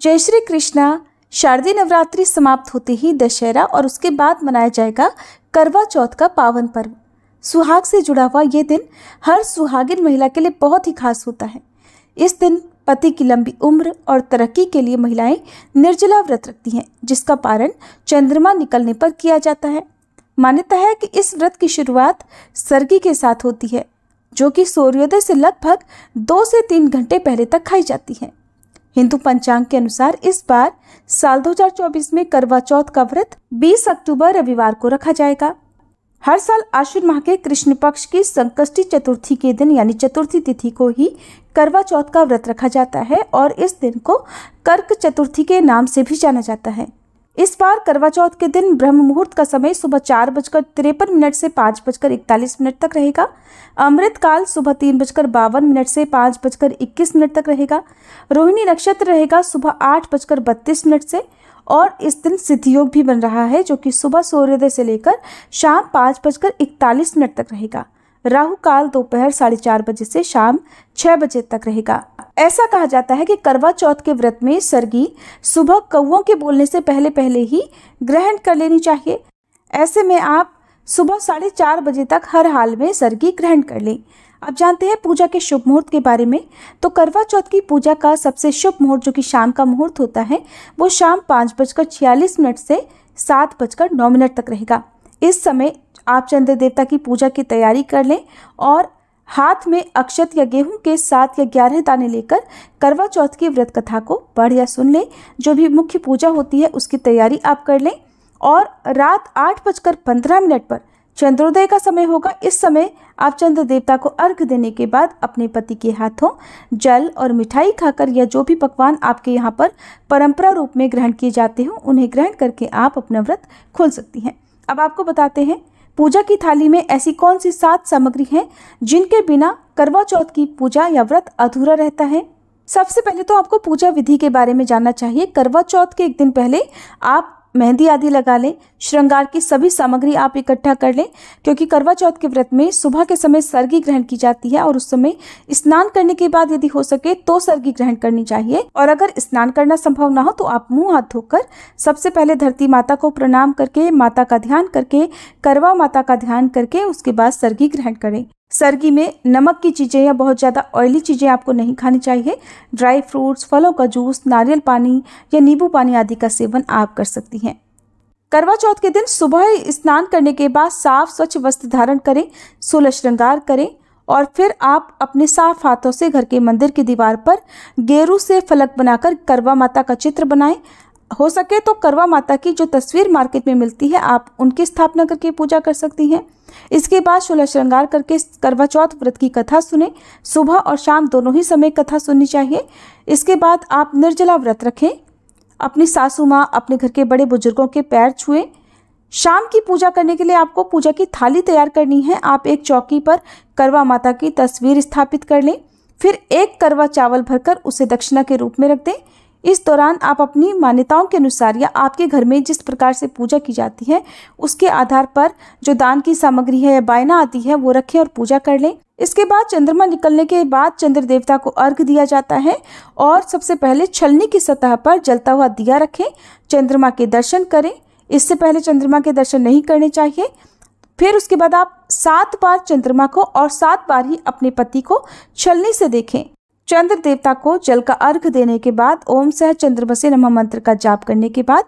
जय श्री कृष्णा शारदीय नवरात्रि समाप्त होते ही दशहरा और उसके बाद मनाया जाएगा करवा चौथ का पावन पर्व सुहाग से जुड़ा हुआ ये दिन हर सुहागिन महिला के लिए बहुत ही खास होता है इस दिन पति की लंबी उम्र और तरक्की के लिए महिलाएं निर्जला व्रत रखती हैं जिसका पारण चंद्रमा निकलने पर किया जाता है मान्यता है कि इस व्रत की शुरुआत सर्गी के साथ होती है जो कि सूर्योदय से लगभग दो से तीन घंटे पहले तक खाई जाती है हिंदू पंचांग के अनुसार इस बार साल 2024 में करवा चौथ का व्रत 20 अक्टूबर रविवार को रखा जाएगा हर साल आश्विन माह के कृष्ण पक्ष की संकष्टी चतुर्थी के दिन यानी चतुर्थी तिथि को ही करवा चौथ का व्रत रखा जाता है और इस दिन को कर्क चतुर्थी के नाम से भी जाना जाता है इस बार करवा चौथ के दिन ब्रह्म मुहूर्त का समय सुबह चार बजकर तिरपन मिनट से पाँच बजकर इकतालीस मिनट तक रहेगा अमृत काल सुबह तीन बजकर बावन मिनट से पाँच बजकर इक्कीस मिनट तक रहेगा रोहिणी नक्षत्र रहेगा सुबह आठ बजकर बत्तीस मिनट से और इस दिन सिद्धयोग भी बन रहा है जो कि सुबह सूर्योदय से लेकर शाम पाँच बजकर इकतालीस मिनट तक रहेगा राहु काल दोपहर साढ़े चार बजे से शाम छह बजे तक रहेगा ऐसा कहा जाता है कि करवा चौथ के व्रत में सर्गी सुबह कौओं के बोलने से पहले पहले ही ग्रहण कर लेनी चाहिए ऐसे में आप सुबह साढ़े चार बजे तक हर हाल में सर्गी ग्रहण कर लें अब जानते हैं पूजा के शुभ मुहूर्त के बारे में तो करवा चौथ की पूजा का सबसे शुभ मुहूर्त जो कि शाम का मुहूर्त होता है वो शाम पाँच बजकर छियालीस मिनट से सात बजकर नौ मिनट तक रहेगा इस समय आप चंद्र देवता की पूजा की तैयारी कर लें और हाथ में अक्षत या गेहूं के सात या ग्यारह दाने लेकर करवा चौथ की व्रत कथा को पढ़ या सुन लें जो भी मुख्य पूजा होती है उसकी तैयारी आप कर लें और रात आठ बजकर पंद्रह मिनट पर चंद्रोदय का समय होगा इस समय आप चंद्र देवता को अर्घ देने के बाद अपने पति के हाथों जल और मिठाई खाकर या जो भी पकवान आपके यहाँ पर परंपरा रूप में ग्रहण किए जाते हों उन्हें ग्रहण करके आप अपना व्रत खोल सकती हैं अब आपको बताते हैं पूजा की थाली में ऐसी कौन सी सात सामग्री हैं जिनके बिना करवा चौथ की पूजा या व्रत अधूरा रहता है सबसे पहले तो आपको पूजा विधि के बारे में जानना चाहिए करवा चौथ के एक दिन पहले आप मेहंदी आदि लगा लें श्रृंगार की सभी सामग्री आप इकट्ठा कर लें क्योंकि करवा चौथ के व्रत में सुबह के समय सर्गी ग्रहण की जाती है और उस समय स्नान करने के बाद यदि हो सके तो सर्गी ग्रहण करनी चाहिए और अगर स्नान करना संभव ना हो तो आप मुंह हाथ धोकर सबसे पहले धरती माता को प्रणाम करके माता का ध्यान करके करवा माता का ध्यान करके उसके बाद सर्गी ग्रहण करें सर्गी में नमक की चीज़ें या बहुत ज़्यादा ऑयली चीज़ें आपको नहीं खानी चाहिए ड्राई फ्रूट्स फलों का जूस नारियल पानी या नींबू पानी आदि का सेवन आप कर सकती हैं करवा चौथ के दिन सुबह स्नान करने के बाद साफ स्वच्छ वस्त्र धारण करें सोलह श्रृंगार करें और फिर आप अपने साफ हाथों से घर के मंदिर की दीवार पर गेरू से फलक बनाकर करवा माता का चित्र बनाएं हो सके तो करवा माता की जो तस्वीर मार्केट में मिलती है आप उनकी स्थापना करके पूजा कर सकती हैं इसके बाद सोलह श्रृंगार करके करवा चौथ व्रत की कथा सुने सुबह और शाम दोनों ही समय कथा सुननी चाहिए इसके बाद आप निर्जला व्रत रखें अपनी सासू माँ अपने घर के बड़े बुजुर्गों के पैर छुएं शाम की पूजा करने के लिए आपको पूजा की थाली तैयार करनी है आप एक चौकी पर करवा माता की तस्वीर स्थापित कर लें फिर एक करवा चावल भरकर उसे दक्षिणा के रूप में रख दें इस दौरान आप अपनी मान्यताओं के अनुसार या आपके घर में जिस प्रकार से पूजा की जाती है उसके आधार पर जो दान की सामग्री है या बायना आती है वो रखें और पूजा कर लें इसके बाद चंद्रमा निकलने के बाद चंद्र देवता को अर्घ दिया जाता है और सबसे पहले छलनी की सतह पर जलता हुआ दिया रखें चंद्रमा के दर्शन करें इससे पहले चंद्रमा के दर्शन नहीं करने चाहिए फिर उसके बाद आप सात बार चंद्रमा को और सात बार ही अपने पति को छलनी से देखें चंद्र देवता को जल का अर्घ देने के बाद ओम सह चंद्रमसे नमः मंत्र का जाप करने के बाद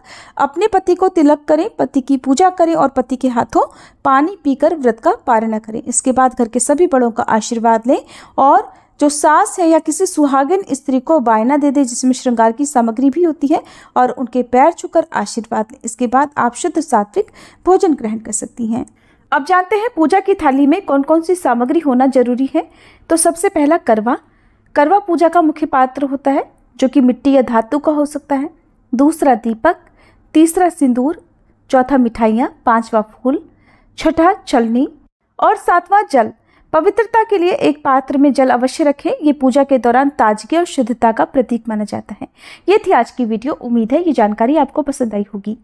अपने पति को तिलक करें पति की पूजा करें और पति के हाथों पानी पीकर व्रत का पारणा करें इसके बाद घर के सभी बड़ों का आशीर्वाद लें और जो सास है या किसी सुहागिन स्त्री को बायना दे दे जिसमें श्रृंगार की सामग्री भी होती है और उनके पैर छूकर आशीर्वाद लें इसके बाद आप शुद्ध सात्विक भोजन ग्रहण कर सकती हैं अब जानते हैं पूजा की थाली में कौन कौन सी सामग्री होना जरूरी है तो सबसे पहला करवा करवा पूजा का मुख्य पात्र होता है जो कि मिट्टी या धातु का हो सकता है दूसरा दीपक तीसरा सिंदूर चौथा मिठाइयाँ पांचवा फूल छठा चलनी और सातवां जल पवित्रता के लिए एक पात्र में जल अवश्य रखें ये पूजा के दौरान ताजगी और शुद्धता का प्रतीक माना जाता है ये थी आज की वीडियो उम्मीद है ये जानकारी आपको पसंद आई होगी